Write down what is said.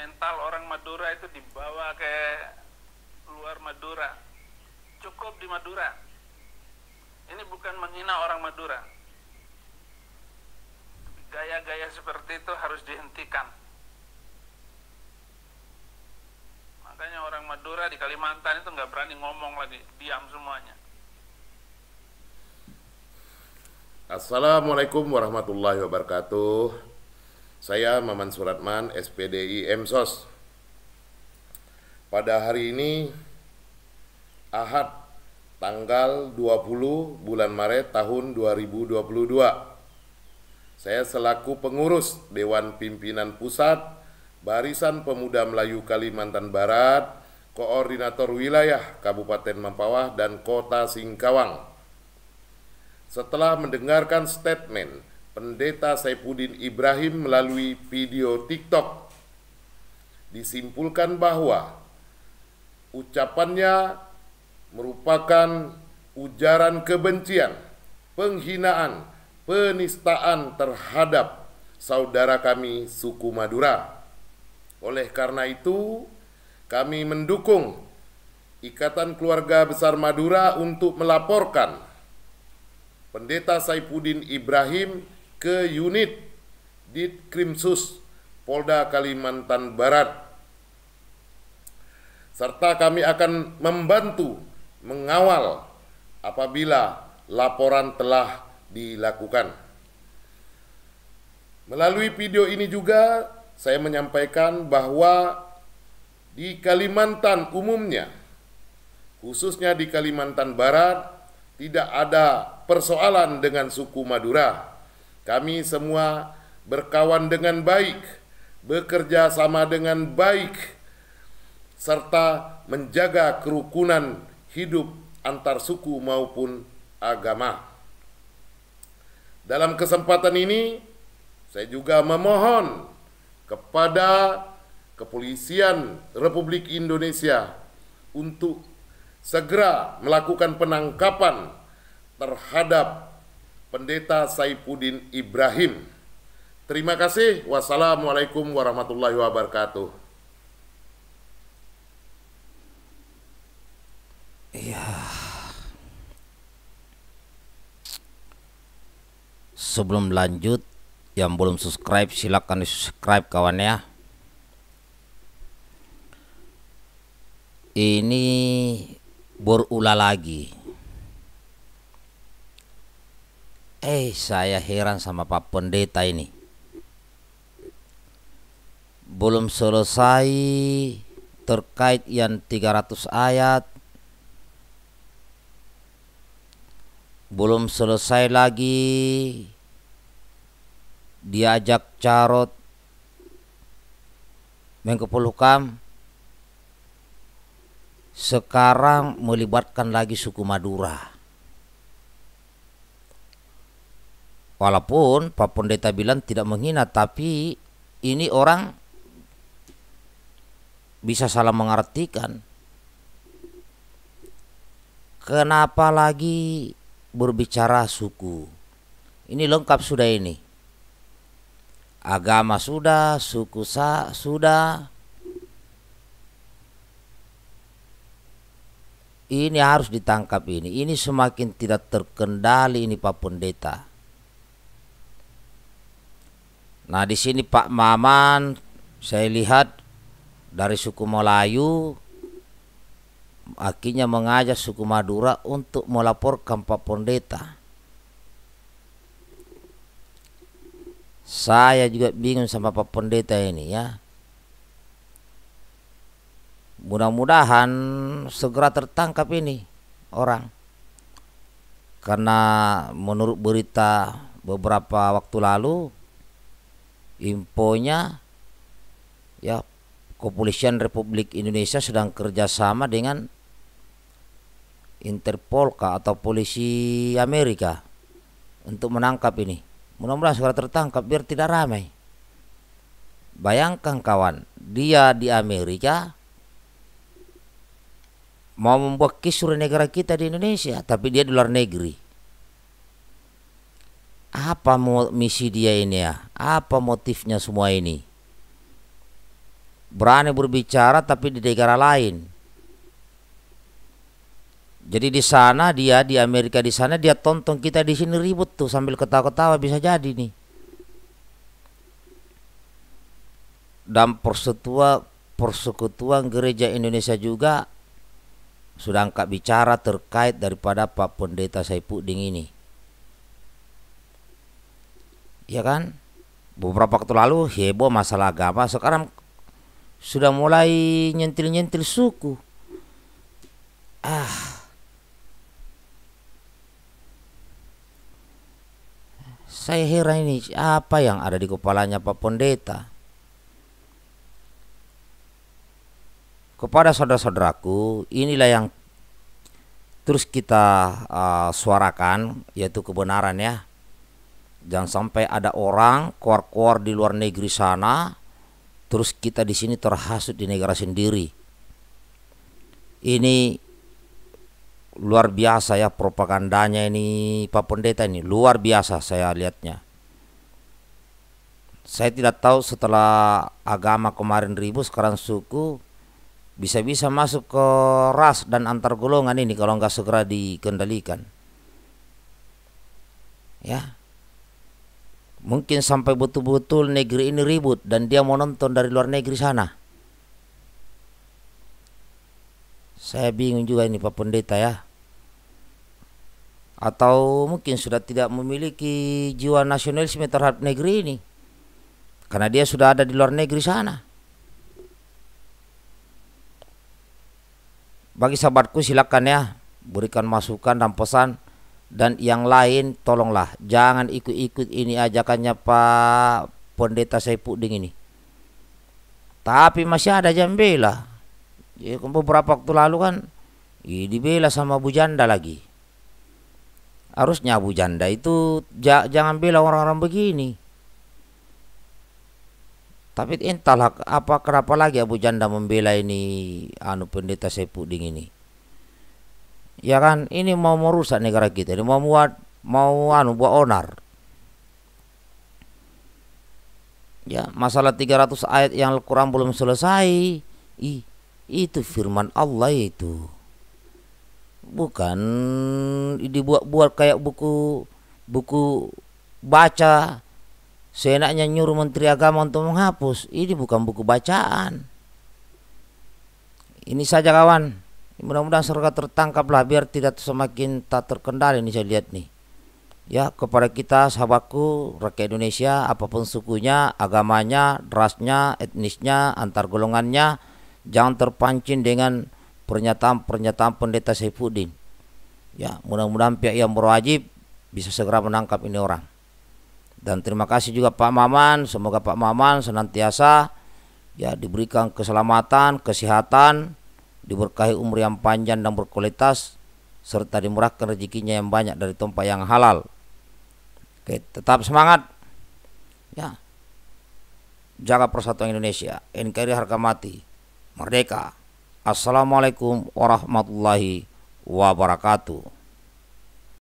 mental orang Madura itu dibawa ke luar Madura. Cukup di Madura. Ini bukan menghina orang Madura. Gaya-gaya seperti itu harus dihentikan. Makanya orang Madura di Kalimantan itu nggak berani ngomong lagi, diam semuanya. Assalamualaikum warahmatullahi wabarakatuh. Saya Maman Suratman, SPDI MSOS. Pada hari ini, Ahad, tanggal 20 bulan Maret tahun 2022. Saya selaku pengurus Dewan Pimpinan Pusat Barisan Pemuda Melayu Kalimantan Barat, Koordinator Wilayah Kabupaten Mempawah dan Kota Singkawang. Setelah mendengarkan statement Pendeta Saipudin Ibrahim melalui video TikTok disimpulkan bahwa ucapannya merupakan ujaran kebencian, penghinaan, penistaan terhadap saudara kami suku Madura. Oleh karena itu, kami mendukung Ikatan Keluarga Besar Madura untuk melaporkan Pendeta Saipudin Ibrahim ke unit di Krimsus Polda Kalimantan Barat serta kami akan membantu mengawal apabila laporan telah dilakukan. Melalui video ini juga saya menyampaikan bahwa di Kalimantan umumnya khususnya di Kalimantan Barat tidak ada persoalan dengan suku Madura kami semua berkawan dengan baik, bekerja sama dengan baik, serta menjaga kerukunan hidup antar suku maupun agama. Dalam kesempatan ini, saya juga memohon kepada kepolisian Republik Indonesia untuk segera melakukan penangkapan terhadap Pendeta Saipudin Ibrahim. Terima kasih. Wassalamualaikum warahmatullahi wabarakatuh. Iya. Sebelum lanjut, yang belum subscribe silakan subscribe kawan ya. Ini berulah lagi Eh, saya heran sama Pak Pendeta ini. Belum selesai terkait yang 300 ayat. Belum selesai lagi diajak carot Mengkepulukam sekarang melibatkan lagi suku Madura. Walaupun Pak Pendeta bilang tidak menghina, tapi ini orang bisa salah mengartikan. Kenapa lagi berbicara suku? Ini lengkap sudah ini. Agama sudah, suku sa, sudah. Ini harus ditangkap ini. Ini semakin tidak terkendali ini Pak Pendeta Nah, di sini Pak Maman saya lihat dari suku Melayu akhirnya mengajak suku Madura untuk melaporkan Pak Pendeta. Saya juga bingung sama Pak Pendeta ini ya. Mudah-mudahan segera tertangkap ini orang. Karena menurut berita beberapa waktu lalu infonya ya Kepolisian Republik Indonesia sedang kerjasama dengan Interpol kah atau polisi Amerika untuk menangkap ini. Mudah-mudahan segera tertangkap biar tidak ramai. Bayangkan kawan, dia di Amerika mau membuat kisur negara kita di Indonesia, tapi dia di luar negeri. Apa misi dia ini ya? Apa motifnya semua ini? Berani berbicara tapi di negara lain. Jadi di sana dia di Amerika di sana dia tonton kita di sini ribut tuh sambil ketawa-ketawa bisa jadi nih. Dan persetua persekutuan gereja Indonesia juga sudah angkat bicara terkait daripada Pak Pendeta Saipuding ini ya kan beberapa waktu lalu heboh masalah agama sekarang sudah mulai nyentil-nyentil suku ah saya heran ini apa yang ada di kepalanya Pak Pendeta kepada saudara-saudaraku inilah yang terus kita uh, suarakan yaitu kebenaran ya Jangan sampai ada orang keluar-keluar di luar negeri sana, terus kita di sini terhasut di negara sendiri. Ini luar biasa ya propagandanya ini Pak Pendeta ini luar biasa saya lihatnya. Saya tidak tahu setelah agama kemarin ribu sekarang suku bisa-bisa masuk ke ras dan antar golongan ini kalau nggak segera dikendalikan. Ya, Mungkin sampai betul-betul negeri ini ribut dan dia mau nonton dari luar negeri sana. Saya bingung juga ini Pak Pendeta ya. Atau mungkin sudah tidak memiliki jiwa nasionalisme terhadap negeri ini. Karena dia sudah ada di luar negeri sana. Bagi sahabatku silakan ya berikan masukan dan pesan dan yang lain tolonglah jangan ikut-ikut ini ajakannya Pak Pendeta Saipuding ini tapi masih ada bela. ya, beberapa waktu lalu kan ya, bela sama Bu Janda lagi harusnya Bu Janda itu ja, jangan bela orang-orang begini tapi entahlah apa kenapa lagi Bu Janda membela ini anu pendeta dingin ini ya kan ini mau merusak negara kita ini mau buat mau anu buat onar ya masalah 300 ayat yang Al-Quran belum selesai Ih, itu firman Allah itu bukan dibuat-buat kayak buku buku baca seenaknya nyuruh menteri agama untuk menghapus ini bukan buku bacaan ini saja kawan mudah-mudahan surga tertangkaplah biar tidak semakin tak terkendali ini saya lihat nih ya kepada kita sahabatku rakyat Indonesia apapun sukunya agamanya rasnya etnisnya antar golongannya jangan terpancing dengan pernyataan-pernyataan pendeta Saifuddin ya mudah-mudahan pihak yang berwajib bisa segera menangkap ini orang dan terima kasih juga Pak Maman semoga Pak Maman senantiasa ya diberikan keselamatan kesehatan diberkahi umur yang panjang dan berkualitas serta dimurahkan rezekinya yang banyak dari tempat yang halal. Oke, tetap semangat. Ya. Jaga persatuan Indonesia, NKRI harga mati. Merdeka. Assalamualaikum warahmatullahi wabarakatuh.